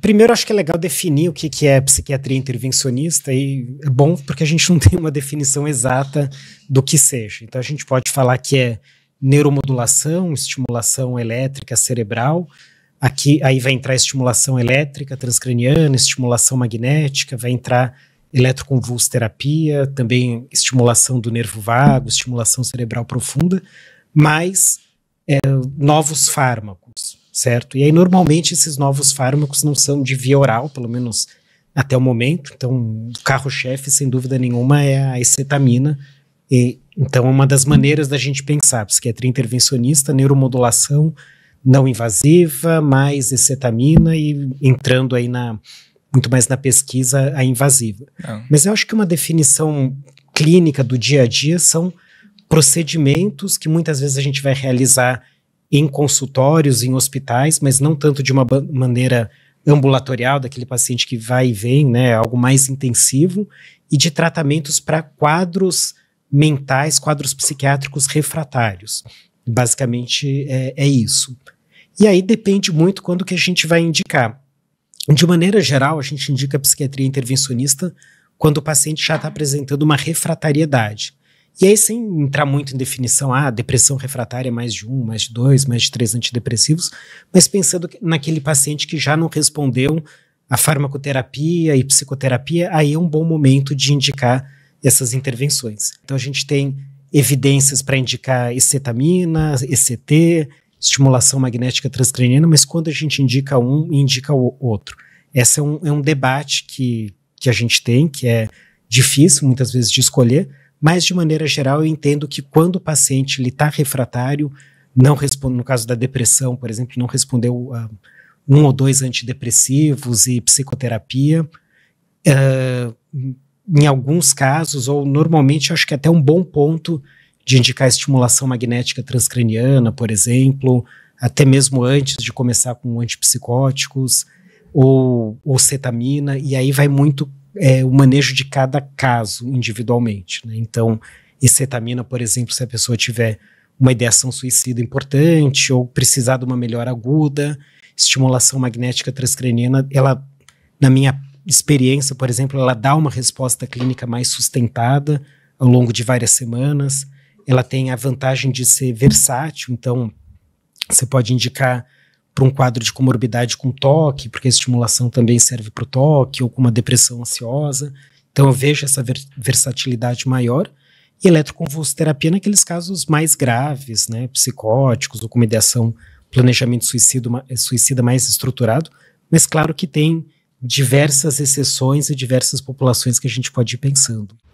Primeiro, acho que é legal definir o que, é psiquiatria intervencionista, e é bom porque a gente não tem uma definição exata do que seja. Então, a gente pode falar que é neuromodulação, estimulação elétrica cerebral. Aqui aí vai entrar estimulação elétrica transcraniana, estimulação magnética, vai entrar eletroconvulsoterapia, também estimulação do nervo vago, estimulação cerebral profunda, mas é, novos fármacos, certo? E aí, normalmente, esses novos fármacos não são de via oral, pelo menos até o momento. Então, o carro-chefe, sem dúvida nenhuma, é a acetamina. E, então, é uma das maneiras da gente pensar psiquiatria intervencionista, neuromodulação não invasiva, mais acetamina e entrando aí na muito mais na pesquisa a invasiva. Não. É. Mas eu acho que uma definição clínica do dia a dia são procedimentos que muitas vezes a gente vai realizar em consultórios, em hospitais, mas não tanto de uma maneira ambulatorial, daquele paciente que vai e vem, né, algo mais intensivo, e de tratamentos para quadros mentais, quadros psiquiátricos refratários. Basicamente é, é isso. E aí depende muito quando que a gente vai indicar. De maneira geral, a gente indica a psiquiatria intervencionista quando o paciente já está apresentando uma refratariedade. E aí, sem entrar muito em definição, ah, depressão refratária mais de um, mais de dois, mais de três antidepressivos, mas pensando naquele paciente que já não respondeu à farmacoterapia e psicoterapia, aí é um bom momento de indicar essas intervenções. Então, a gente tem evidências para indicar excetamina, ECT, estimulação magnética transcraniana, mas quando a gente indica um, indica o outro. Esse é um, é um debate que, que a gente tem, que é difícil muitas vezes de escolher, mas, de maneira geral, eu entendo que quando o paciente está refratário, não responde, no caso da depressão, por exemplo, não respondeu a ah, um ou dois antidepressivos e psicoterapia, uh, em alguns casos, ou normalmente, acho que é até um bom ponto de indicar estimulação magnética transcraniana, por exemplo, até mesmo antes de começar com antipsicóticos ou, ou cetamina, e aí vai muito é, o manejo de cada caso individualmente. Né? Então, cetamina por exemplo, se a pessoa tiver uma ideação suicida importante ou precisar de uma melhora aguda, estimulação magnética transcraniana, ela, na minha experiência, por exemplo, ela dá uma resposta clínica mais sustentada ao longo de várias semanas. Ela tem a vantagem de ser versátil, então você pode indicar para um quadro de comorbidade com toque, porque a estimulação também serve para o toque, ou com uma depressão ansiosa. Então eu vejo essa ver versatilidade maior. E eletroconvulsoterapia naqueles casos mais graves, né, psicóticos, ou com ideação, planejamento suicida mais estruturado, mas claro que tem diversas exceções e diversas populações que a gente pode ir pensando.